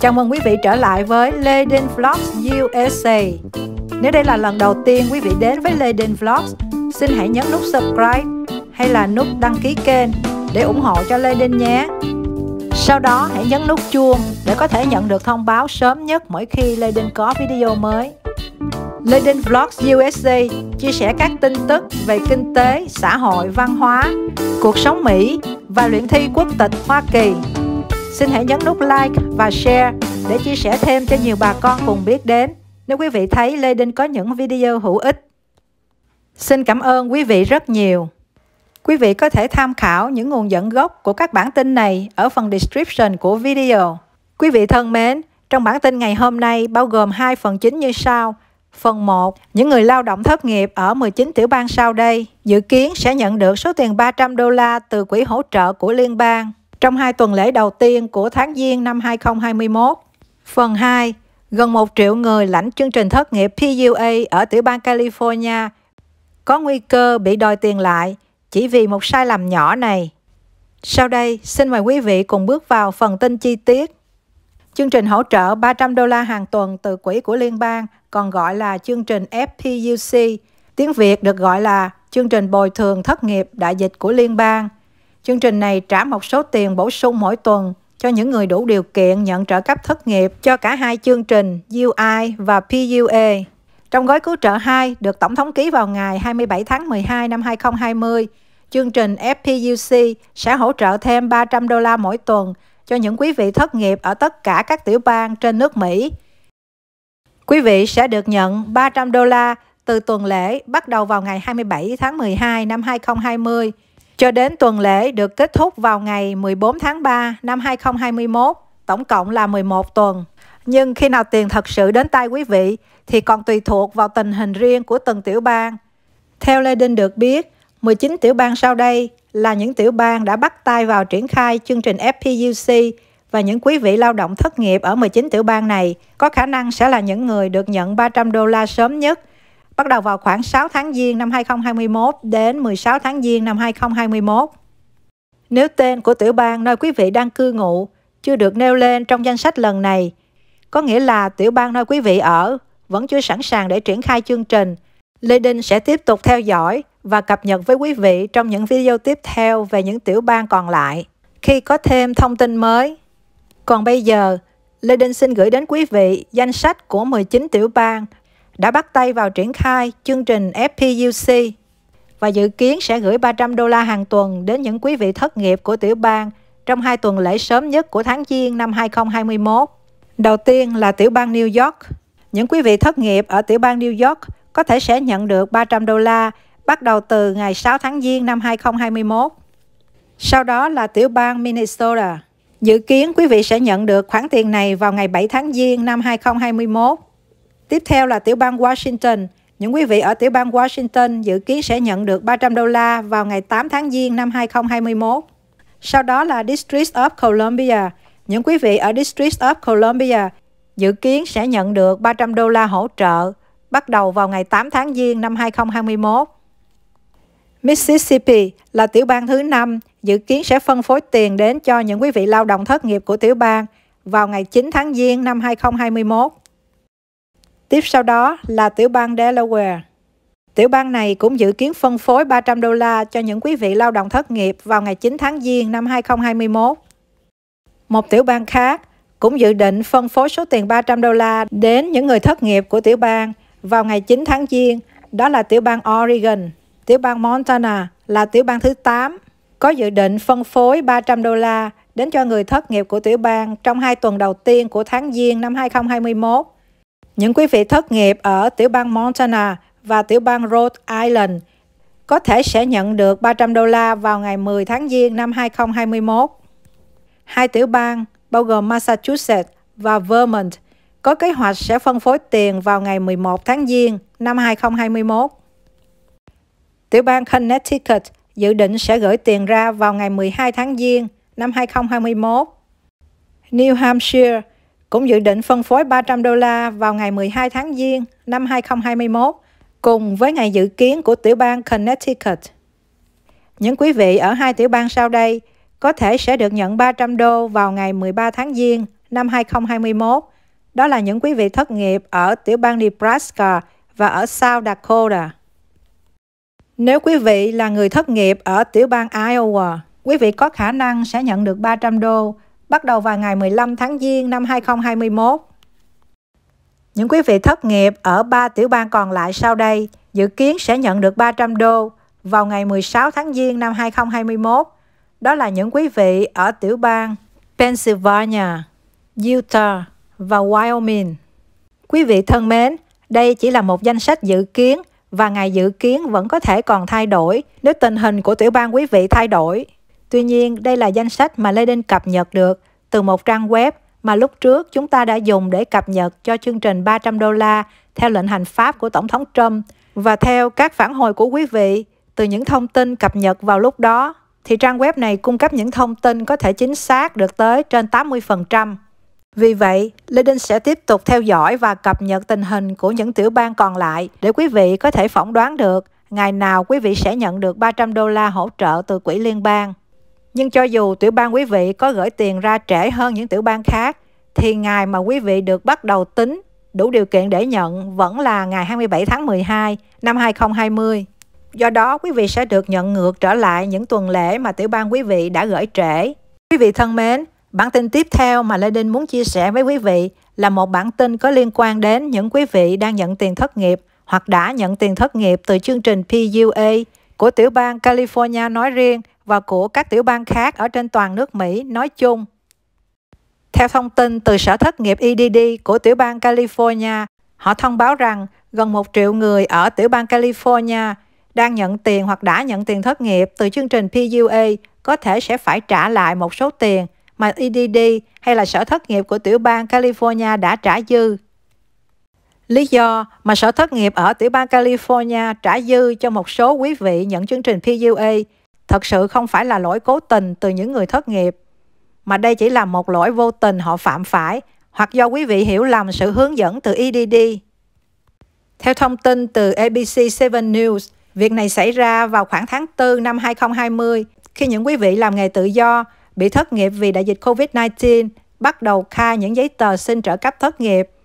Chào mừng quý vị trở lại với Leden Vlogs USA. Nếu đây là lần đầu tiên quý vị đến với Leden Vlogs, xin hãy nhấn nút subscribe hay là nút đăng ký kênh để ủng hộ cho Leden nhé. Sau đó hãy nhấn nút chuông để có thể nhận được thông báo sớm nhất mỗi khi Leden có video mới. Leden Vlogs USA chia sẻ các tin tức về kinh tế, xã hội, văn hóa, cuộc sống Mỹ và luyện thi quốc tịch Hoa Kỳ Xin hãy nhấn nút like và share để chia sẻ thêm cho nhiều bà con cùng biết đến nếu quý vị thấy Lê Đinh có những video hữu ích. Xin cảm ơn quý vị rất nhiều. Quý vị có thể tham khảo những nguồn dẫn gốc của các bản tin này ở phần description của video. Quý vị thân mến, trong bản tin ngày hôm nay bao gồm hai phần chính như sau. Phần 1, những người lao động thất nghiệp ở 19 tiểu bang sau đây dự kiến sẽ nhận được số tiền 300 đô la từ quỹ hỗ trợ của liên bang trong hai tuần lễ đầu tiên của tháng Giêng năm 2021. Phần 2. Gần 1 triệu người lãnh chương trình thất nghiệp PUA ở tiểu bang California có nguy cơ bị đòi tiền lại chỉ vì một sai lầm nhỏ này. Sau đây, xin mời quý vị cùng bước vào phần tin chi tiết. Chương trình hỗ trợ 300 đô la hàng tuần từ quỹ của liên bang, còn gọi là chương trình FPUC, tiếng Việt được gọi là chương trình bồi thường thất nghiệp đại dịch của liên bang – Chương trình này trả một số tiền bổ sung mỗi tuần cho những người đủ điều kiện nhận trợ cấp thất nghiệp cho cả hai chương trình UI và PUA. Trong gói cứu trợ 2 được Tổng thống ký vào ngày 27 tháng 12 năm 2020, chương trình FPUC sẽ hỗ trợ thêm 300 đô la mỗi tuần cho những quý vị thất nghiệp ở tất cả các tiểu bang trên nước Mỹ. Quý vị sẽ được nhận 300 đô la từ tuần lễ bắt đầu vào ngày 27 tháng 12 năm 2020 cho đến tuần lễ được kết thúc vào ngày 14 tháng 3 năm 2021, tổng cộng là 11 tuần. Nhưng khi nào tiền thật sự đến tay quý vị thì còn tùy thuộc vào tình hình riêng của từng tiểu bang. Theo Lê Đinh được biết, 19 tiểu bang sau đây là những tiểu bang đã bắt tay vào triển khai chương trình FPUC và những quý vị lao động thất nghiệp ở 19 tiểu bang này có khả năng sẽ là những người được nhận 300 đô la sớm nhất – bắt đầu vào khoảng 6 tháng Giêng năm 2021 đến 16 tháng Giêng năm 2021. Nếu tên của tiểu bang nơi quý vị đang cư ngụ chưa được nêu lên trong danh sách lần này, có nghĩa là tiểu bang nơi quý vị ở vẫn chưa sẵn sàng để triển khai chương trình. Lê Đinh sẽ tiếp tục theo dõi và cập nhật với quý vị trong những video tiếp theo về những tiểu bang còn lại khi có thêm thông tin mới. Còn bây giờ, Lê Đinh xin gửi đến quý vị danh sách của 19 tiểu bang đã bắt tay vào triển khai chương trình FPUC và dự kiến sẽ gửi 300 đô la hàng tuần đến những quý vị thất nghiệp của tiểu bang trong hai tuần lễ sớm nhất của tháng Giêng năm 2021. Đầu tiên là tiểu bang New York. Những quý vị thất nghiệp ở tiểu bang New York có thể sẽ nhận được 300 đô la bắt đầu từ ngày 6 tháng Giêng năm 2021. Sau đó là tiểu bang Minnesota. Dự kiến quý vị sẽ nhận được khoản tiền này vào ngày 7 tháng Giêng năm 2021. Tiếp theo là tiểu bang Washington. Những quý vị ở tiểu bang Washington dự kiến sẽ nhận được 300 đô la vào ngày 8 tháng Giêng năm 2021. Sau đó là District of Columbia. Những quý vị ở District of Columbia dự kiến sẽ nhận được 300 đô la hỗ trợ bắt đầu vào ngày 8 tháng Giêng năm 2021. Mississippi là tiểu bang thứ 5 dự kiến sẽ phân phối tiền đến cho những quý vị lao động thất nghiệp của tiểu bang vào ngày 9 tháng Giêng năm 2021. Tiếp sau đó là tiểu bang Delaware. Tiểu bang này cũng dự kiến phân phối 300 đô la cho những quý vị lao động thất nghiệp vào ngày 9 tháng Giêng năm 2021. Một tiểu bang khác cũng dự định phân phối số tiền 300 đô la đến những người thất nghiệp của tiểu bang vào ngày 9 tháng Giêng, đó là tiểu bang Oregon. Tiểu bang Montana là tiểu bang thứ 8 có dự định phân phối 300 đô la đến cho người thất nghiệp của tiểu bang trong hai tuần đầu tiên của tháng Giêng năm 2021. Những quý vị thất nghiệp ở tiểu bang Montana và tiểu bang Rhode Island có thể sẽ nhận được 300 đô la vào ngày 10 tháng Giêng năm 2021. Hai tiểu bang, bao gồm Massachusetts và Vermont, có kế hoạch sẽ phân phối tiền vào ngày 11 tháng Giêng năm 2021. Tiểu bang Connecticut dự định sẽ gửi tiền ra vào ngày 12 tháng Giêng năm 2021. New Hampshire cũng dự định phân phối 300 đô la vào ngày 12 tháng Giêng năm 2021 cùng với ngày dự kiến của tiểu bang Connecticut. Những quý vị ở hai tiểu bang sau đây có thể sẽ được nhận 300 đô vào ngày 13 tháng Giêng năm 2021. Đó là những quý vị thất nghiệp ở tiểu bang Nebraska và ở South Dakota. Nếu quý vị là người thất nghiệp ở tiểu bang Iowa, quý vị có khả năng sẽ nhận được 300 đô bắt đầu vào ngày 15 tháng Giêng năm 2021. Những quý vị thất nghiệp ở ba tiểu bang còn lại sau đây dự kiến sẽ nhận được 300 đô vào ngày 16 tháng Giêng năm 2021. Đó là những quý vị ở tiểu bang Pennsylvania, Utah và Wyoming. Quý vị thân mến, đây chỉ là một danh sách dự kiến và ngày dự kiến vẫn có thể còn thay đổi nếu tình hình của tiểu bang quý vị thay đổi. Tuy nhiên, đây là danh sách mà Lê Đinh cập nhật được từ một trang web mà lúc trước chúng ta đã dùng để cập nhật cho chương trình 300 đô la theo lệnh hành pháp của Tổng thống Trump. Và theo các phản hồi của quý vị, từ những thông tin cập nhật vào lúc đó, thì trang web này cung cấp những thông tin có thể chính xác được tới trên 80%. Vì vậy, Lê Đinh sẽ tiếp tục theo dõi và cập nhật tình hình của những tiểu bang còn lại để quý vị có thể phỏng đoán được ngày nào quý vị sẽ nhận được 300 đô la hỗ trợ từ quỹ liên bang. Nhưng cho dù tiểu bang quý vị có gửi tiền ra trễ hơn những tiểu bang khác, thì ngày mà quý vị được bắt đầu tính đủ điều kiện để nhận vẫn là ngày 27 tháng 12 năm 2020. Do đó, quý vị sẽ được nhận ngược trở lại những tuần lễ mà tiểu bang quý vị đã gửi trễ. Quý vị thân mến, bản tin tiếp theo mà Lê Đinh muốn chia sẻ với quý vị là một bản tin có liên quan đến những quý vị đang nhận tiền thất nghiệp hoặc đã nhận tiền thất nghiệp từ chương trình PUA của tiểu bang California nói riêng và của các tiểu bang khác ở trên toàn nước Mỹ nói chung. Theo thông tin từ Sở Thất nghiệp EDD của tiểu bang California, họ thông báo rằng gần 1 triệu người ở tiểu bang California đang nhận tiền hoặc đã nhận tiền thất nghiệp từ chương trình PUA có thể sẽ phải trả lại một số tiền mà EDD hay là sở thất nghiệp của tiểu bang California đã trả dư Lý do mà Sở Thất nghiệp ở tiểu bang California trả dư cho một số quý vị nhận chương trình PUA thật sự không phải là lỗi cố tình từ những người thất nghiệp, mà đây chỉ là một lỗi vô tình họ phạm phải hoặc do quý vị hiểu lầm sự hướng dẫn từ EDD. Theo thông tin từ ABC7 News, việc này xảy ra vào khoảng tháng 4 năm 2020 khi những quý vị làm nghề tự do bị thất nghiệp vì đại dịch COVID-19 bắt đầu khai những giấy tờ xin trợ cấp thất nghiệp –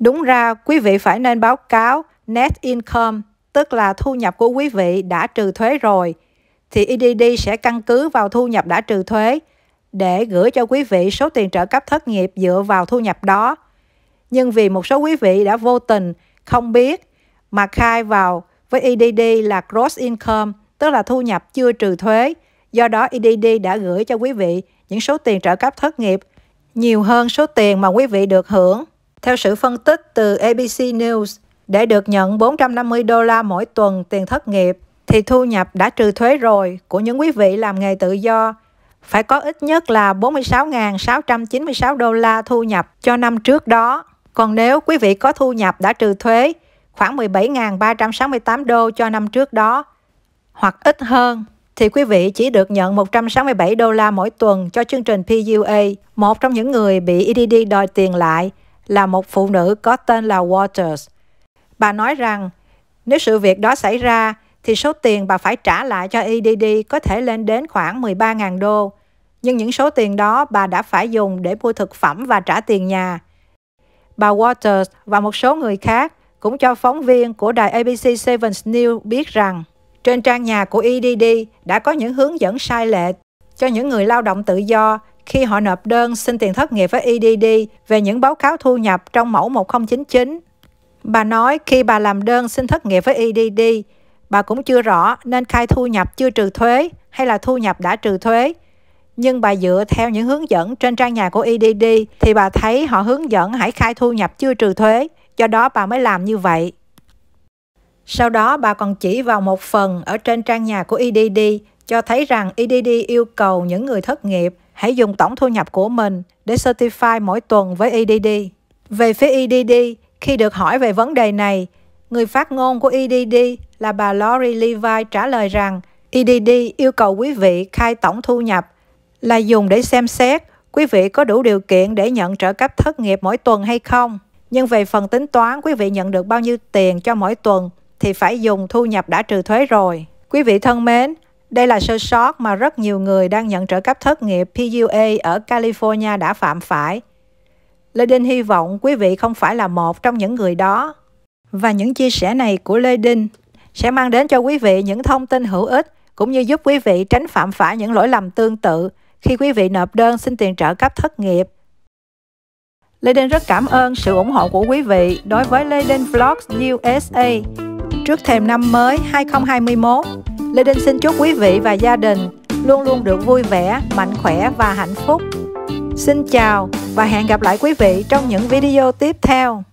Đúng ra, quý vị phải nên báo cáo net income, tức là thu nhập của quý vị đã trừ thuế rồi, thì EDD sẽ căn cứ vào thu nhập đã trừ thuế để gửi cho quý vị số tiền trợ cấp thất nghiệp dựa vào thu nhập đó. Nhưng vì một số quý vị đã vô tình, không biết mà khai vào với EDD là gross income, tức là thu nhập chưa trừ thuế. Do đó EDD đã gửi cho quý vị những số tiền trợ cấp thất nghiệp nhiều hơn số tiền mà quý vị được hưởng theo sự phân tích từ ABC News, để được nhận 450 đô la mỗi tuần tiền thất nghiệp thì thu nhập đã trừ thuế rồi của những quý vị làm nghề tự do phải có ít nhất là 46.696 đô la thu nhập cho năm trước đó. Còn nếu quý vị có thu nhập đã trừ thuế khoảng 17.368 đô cho năm trước đó hoặc ít hơn thì quý vị chỉ được nhận 167 đô la mỗi tuần cho chương trình PUA, một trong những người bị EDD đòi tiền lại là một phụ nữ có tên là Waters. Bà nói rằng nếu sự việc đó xảy ra thì số tiền bà phải trả lại cho EDD có thể lên đến khoảng 13.000 đô. Nhưng những số tiền đó bà đã phải dùng để mua thực phẩm và trả tiền nhà. Bà Waters và một số người khác cũng cho phóng viên của đài ABC 7 News biết rằng trên trang nhà của EDD đã có những hướng dẫn sai lệch cho những người lao động tự do khi họ nộp đơn xin tiền thất nghiệp với EDD về những báo cáo thu nhập trong mẫu 1099. Bà nói khi bà làm đơn xin thất nghiệp với EDD, bà cũng chưa rõ nên khai thu nhập chưa trừ thuế hay là thu nhập đã trừ thuế. Nhưng bà dựa theo những hướng dẫn trên trang nhà của EDD thì bà thấy họ hướng dẫn hãy khai thu nhập chưa trừ thuế, do đó bà mới làm như vậy. Sau đó bà còn chỉ vào một phần ở trên trang nhà của EDD cho thấy rằng EDD yêu cầu những người thất nghiệp Hãy dùng tổng thu nhập của mình để certify mỗi tuần với EDD. Về phía EDD, khi được hỏi về vấn đề này, người phát ngôn của EDD là bà Lori Levi trả lời rằng EDD yêu cầu quý vị khai tổng thu nhập là dùng để xem xét quý vị có đủ điều kiện để nhận trợ cấp thất nghiệp mỗi tuần hay không. Nhưng về phần tính toán quý vị nhận được bao nhiêu tiền cho mỗi tuần thì phải dùng thu nhập đã trừ thuế rồi. Quý vị thân mến, đây là sơ sót mà rất nhiều người đang nhận trợ cấp thất nghiệp PUA ở California đã phạm phải. Lê Đinh hy vọng quý vị không phải là một trong những người đó. Và những chia sẻ này của Lê Đinh sẽ mang đến cho quý vị những thông tin hữu ích cũng như giúp quý vị tránh phạm phải những lỗi lầm tương tự khi quý vị nộp đơn xin tiền trợ cấp thất nghiệp. Lê Đinh rất cảm ơn sự ủng hộ của quý vị đối với Lê Đinh Vlogs USA. Trước thềm năm mới 2021, Lê Đinh xin chúc quý vị và gia đình luôn luôn được vui vẻ, mạnh khỏe và hạnh phúc. Xin chào và hẹn gặp lại quý vị trong những video tiếp theo.